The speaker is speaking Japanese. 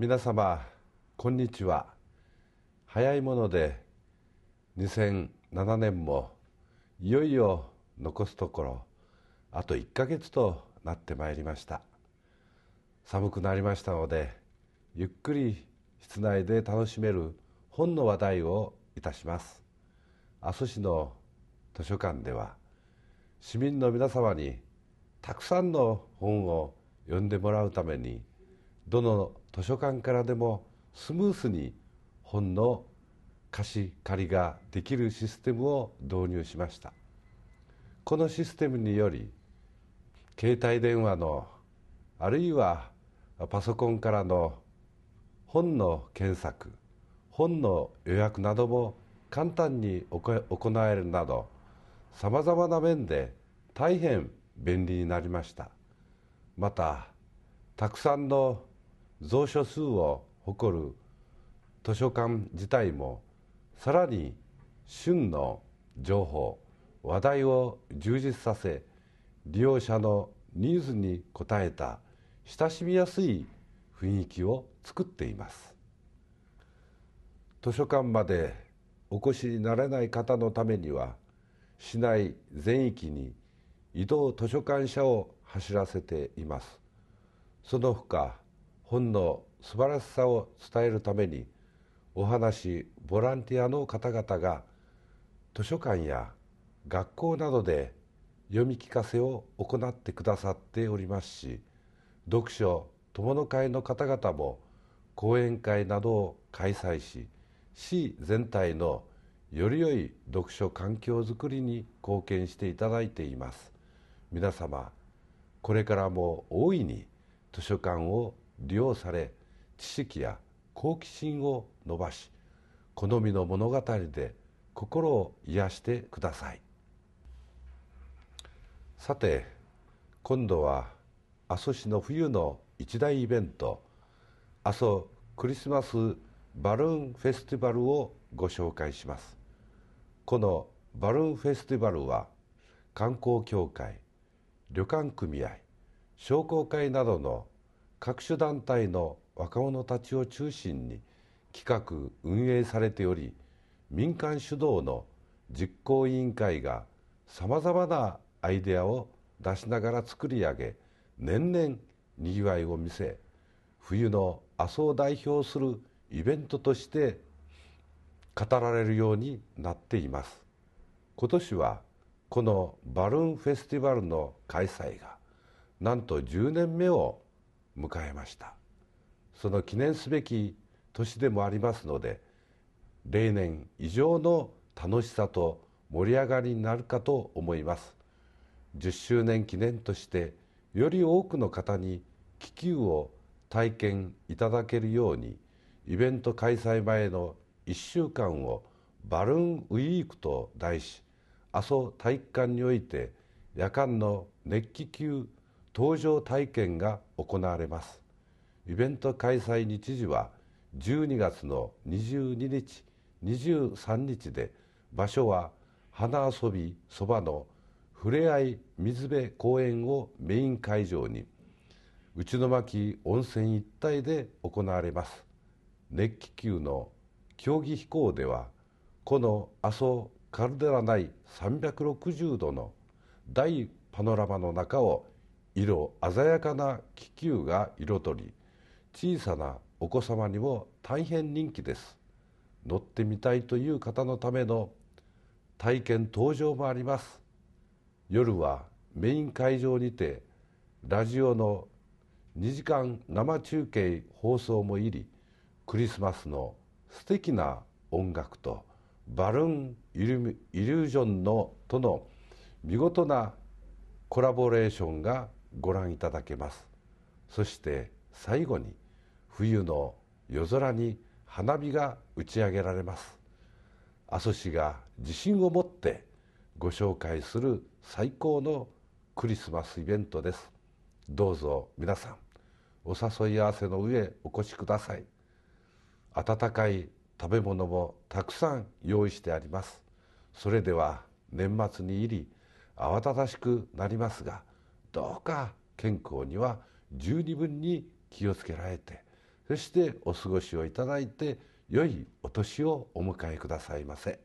皆様こんにちは早いもので2007年もいよいよ残すところあと1ヶ月となってまいりました寒くなりましたのでゆっくり室内で楽しめる本の話題をいたします阿蘇市の図書館では市民の皆様にたくさんの本を読んでもらうためにどの図書館からでもスムースに本の貸し借りができるシステムを導入しましたこのシステムにより携帯電話のあるいはパソコンからの本の検索本の予約なども簡単に行えるなどさまざまな面で大変便利になりましたまたたくさんの蔵書数を誇る図書館自体もさらに旬の情報話題を充実させ利用者のニーズに応えた親しみやすい雰囲気を作っています図書館までお越しになれない方のためには市内全域に移動図書館車を走らせていますその他本の素晴らしさを伝えるためにお話ボランティアの方々が図書館や学校などで読み聞かせを行ってくださっておりますし読書友の会の方々も講演会などを開催し市全体のより良い読書環境づくりに貢献していただいています皆様これからも大いに図書館を利用され知識や好奇心を伸ばし好みの物語で心を癒してくださいさて今度は阿蘇市の冬の一大イベント阿蘇クリスマスバルーンフェスティバルをご紹介しますこのバルーンフェスティバルは観光協会旅館組合商工会などの各種団体の若者たちを中心に企画運営されており民間主導の実行委員会がさまざまなアイデアを出しながら作り上げ年々にぎわいを見せ冬の阿蘇を代表するイベントとして語られるようになっています今年はこのバルーンフェスティバルの開催がなんと10年目を迎えましたその記念すべき年でもありますので例年以上の楽しさと盛り上がりになるかと思います10周年記念としてより多くの方に気球を体験いただけるようにイベント開催前の1週間をバルーンウィークと題し阿蘇体育館において夜間の熱気球搭乗体験が行われますイベント開催日時は12月の22日23日で場所は花遊びそばのふれあい水辺公園をメイン会場に内野巻温泉一帯で行われます熱気球の競技飛行ではこの阿蘇カルデラ内360度の大パノラマの中を色鮮やかな気球が彩り小さなお子様にも大変人気です乗ってみたいという方のための体験登場もあります夜はメイン会場にてラジオの2時間生中継放送も入りクリスマスの素敵な音楽とバルーンイルイリュージョンのとの見事なコラボレーションがご覧いただけますそして最後に冬の夜空に花火が打ち上げられます阿蘇市が自信を持ってご紹介する最高のクリスマスイベントですどうぞ皆さんお誘い合わせの上お越しください温かい食べ物もたくさん用意してありますそれでは年末に入り慌ただしくなりますがどうか健康には十二分に気をつけられてそしてお過ごしをいただいて良いお年をお迎えくださいませ。